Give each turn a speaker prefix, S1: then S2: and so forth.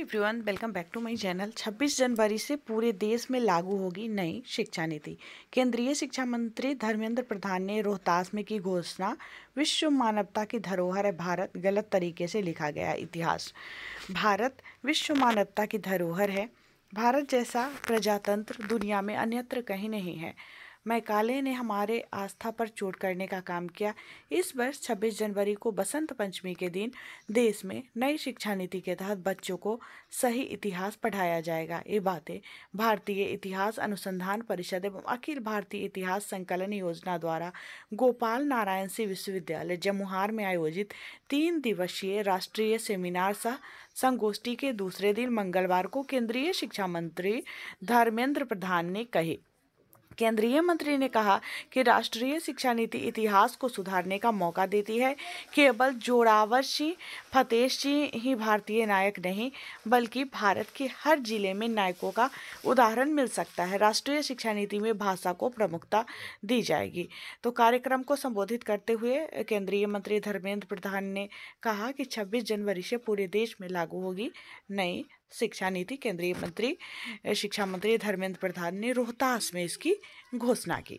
S1: everyone welcome back to my channel 26 जनवरी से पूरे देश में लागू होगी नई शिक्षा नीति केंद्रीय शिक्षा मंत्री धर्मेंद्र प्रधान ने रोहतास में की घोषणा विश्व मानवता की धरोहर है भारत गलत तरीके से लिखा गया इतिहास भारत विश्व मानवता की धरोहर है भारत जैसा प्रजातंत्र दुनिया में अन्यत्र कहीं नहीं है मैकाले ने हमारे आस्था पर चोट करने का काम किया इस वर्ष 26 जनवरी को बसंत पंचमी के दिन देश में नई शिक्षा नीति के तहत बच्चों को सही इतिहास पढ़ाया जाएगा ये बातें भारतीय इतिहास अनुसंधान परिषद एवं अखिल भारतीय इतिहास संकलन योजना द्वारा गोपाल नारायण सिंह विश्वविद्यालय जमुहार में आयोजित तीन दिवसीय राष्ट्रीय सेमिनार सह संगोष्ठी के दूसरे दिन मंगलवार को केंद्रीय शिक्षा मंत्री धर्मेंद्र प्रधान ने कही केंद्रीय मंत्री ने कहा कि राष्ट्रीय शिक्षा नीति इतिहास को सुधारने का मौका देती है केवल जोड़ावर सिंह फतेह सिंह ही भारतीय नायक नहीं बल्कि भारत के हर जिले में नायकों का उदाहरण मिल सकता है राष्ट्रीय शिक्षा नीति में भाषा को प्रमुखता दी जाएगी तो कार्यक्रम को संबोधित करते हुए केंद्रीय मंत्री धर्मेंद्र प्रधान ने कहा कि छब्बीस जनवरी से पूरे देश में लागू होगी नई शिक्षा नीति केंद्रीय मंत्री शिक्षा मंत्री धर्मेंद्र प्रधान ने रोहतास में इसकी घोषणा की